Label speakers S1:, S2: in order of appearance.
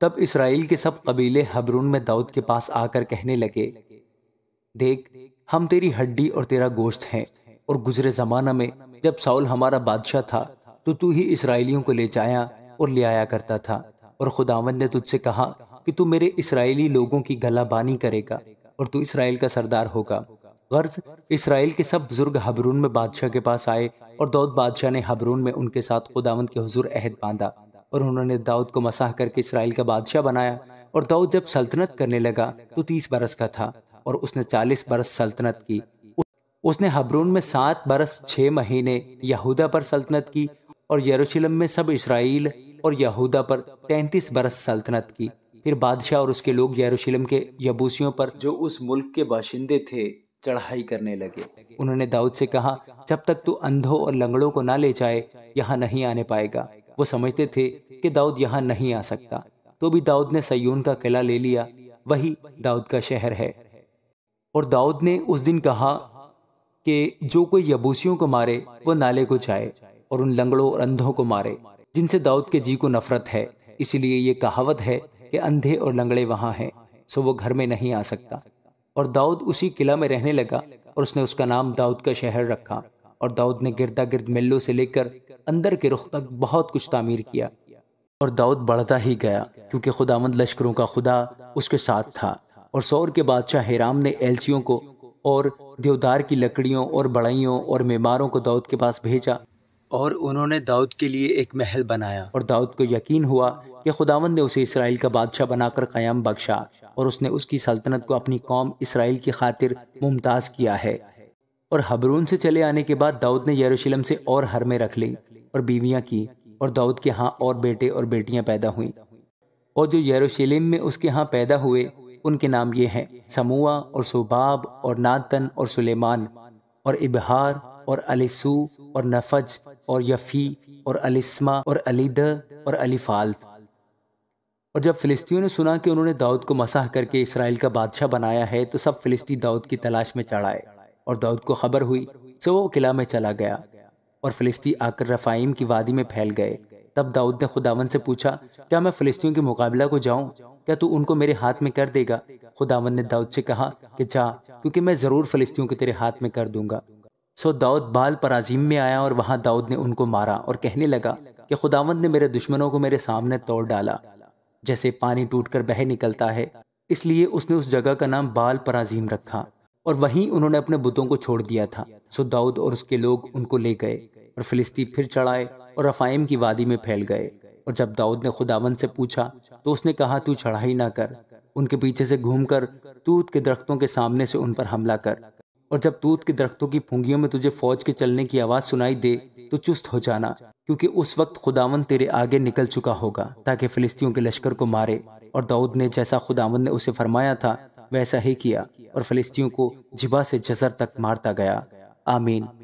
S1: तब इसराइल के सब कबीले हबरून में दाऊद के पास आकर कहने लगे देख हम तेरी हड्डी और तेरा गोश्त हैं और गुजरे जमाना में जब साउल हमारा बादशाह था तो तू ही इसराइलियों को ले जाया और ले आया करता था और खुदावंद ने तुझसे कहा कि तू मेरे इसराइली लोगों की गलाबानी करेगा और तू इसराइल का सरदार होगा गर्ज इसराइल के सब बुजुर्ग हबरून में बादशाह के पास आए और दौद बादशाह ने हबरून में उनके साथ खुदावंद के हजूर अहद बांधा और उन्होंने दाऊद को मसाह करके इसराइल का बादशाह बनाया और दाऊद जब सल्तनत करने लगा तो तीस बरस का था और उसने चालीस बरस सल्तनत की उसने हबरून में सात बरस छह महीने यहूदा पर सल्तनत की और यरूशलेम में सब इसराइल और यहूदा पर तैंतीस बरस सल्तनत की फिर बादशाह और उसके लोग यरूशलेम के यबूसियों पर जो उस मुल्क के बाशिंदे थे चढ़ाई करने लगे उन्होंने दाऊद से कहा जब तक तू अंधों और लंगड़ों को ना ले जाए यहाँ नहीं आने पाएगा वो समझते थे कि दाऊद यहाँ नहीं आ सकता तो भी दाऊद ने सयून का किला ले लिया वही दाऊद का शहर है और दाऊद ने उस दिन कहा कि जो कोई यबूसियों को मारे वो नाले को जाए और उन लंगड़ों और अंधों को मारे जिनसे दाऊद के जी को नफरत है इसलिए ये कहावत है कि अंधे और लंगड़े वहाँ हैं सो वो घर में नहीं आ सकता और दाऊद उसी किला में रहने लगा और उसने उसका नाम दाऊद का शहर रखा और दाऊद ने गिरदा गिर्द मिल्लों से लेकर अंदर के रुख तक बहुत कुछ तामीर किया और दाऊद बढ़ता ही गया क्योंकि खुदामंद लश्करों का खुदा उसके साथ था और सौर के बादशाह हेराम ने एलसियों को और देवदार की लकड़ियों और बड़ाइयों और मेमारों को दाऊद के पास भेजा और उन्होंने दाऊद के लिए एक महल बनाया और दाऊद को यकीन हुआ कि खुदावंद ने उसे इसराइल का बादशाह बनाकर क़याम बख्शा और उसने उसकी सल्तनत को अपनी कौम इसराइल की खातिर मुमताज़ किया है और हबरून से चले आने के बाद दाऊद ने यरूशलेम से और हर में रख ली और बीवियां की और दाऊद के यहाँ और बेटे और बेटियां पैदा हुई और जो यरूशलेम में उसके यहाँ पैदा हुए उनके नाम ये हैं समुआ और सुबाब और नातन और सुलेमान और इबहार और अलीसू और नफज और यफ़ी और अलिस्मा और अलीद और अलीफाल और जब फिलिस्तियों ने सुना कि उन्होंने दाऊद को मसाह करके इसराइल का बादशाह बनाया है तो सब फ़िलिस्ती दाऊद की तलाश में चढ़ाए और दाऊद को खबर हुई सो वो किला में चला गया और फिलिस्ती आकर रफ़ाइम की वादी में फैल गए तब दाऊद ने खुदावन से पूछा क्या मैं फिलिस्तियों के मुकाबला को जाऊं क्या तू उनको मेरे हाथ में कर देगा खुदावन ने दाऊद से कहा कि जा क्योंकि मैं ज़रूर फिलिस्तियों के तेरे हाथ में कर दूंगा सो दाऊद बाल पराजीम में आया और वहां दाऊद ने उनको मारा और कहने लगा कि खुदावंद ने मेरे दुश्मनों को मेरे सामने तोड़ डाला जैसे पानी टूटकर बह निकलता है इसलिए उसने उस जगह का नाम बाल पराजीम रखा और वहीं उन्होंने अपने बुतों को छोड़ दिया था सो दाऊद और उसके लोग उनको ले गए और फिलिस्ती फिर चढ़ाए और रफ़ाइम की वादी में फैल गए और जब दाऊद ने खुदावन से पूछा तो उसने कहा तू चढ़ाई ना कर उनके पीछे से घूमकर तूत के दरख्तों के सामने से उन पर हमला कर और जब तूत के दरख्तों की फुंगियों में तुझे फौज के चलने की आवाज़ सुनाई दे तो चुस्त हो जाना क्योंकि उस वक्त खुदावन तेरे आगे निकल चुका होगा ताकि फिलिस्तियों के लश्कर को मारे और दाऊद ने जैसा खुदावन ने उसे फरमाया था वैसा ही किया और फलिस्तियों को जिबा से जजर तक मारता गया आमीन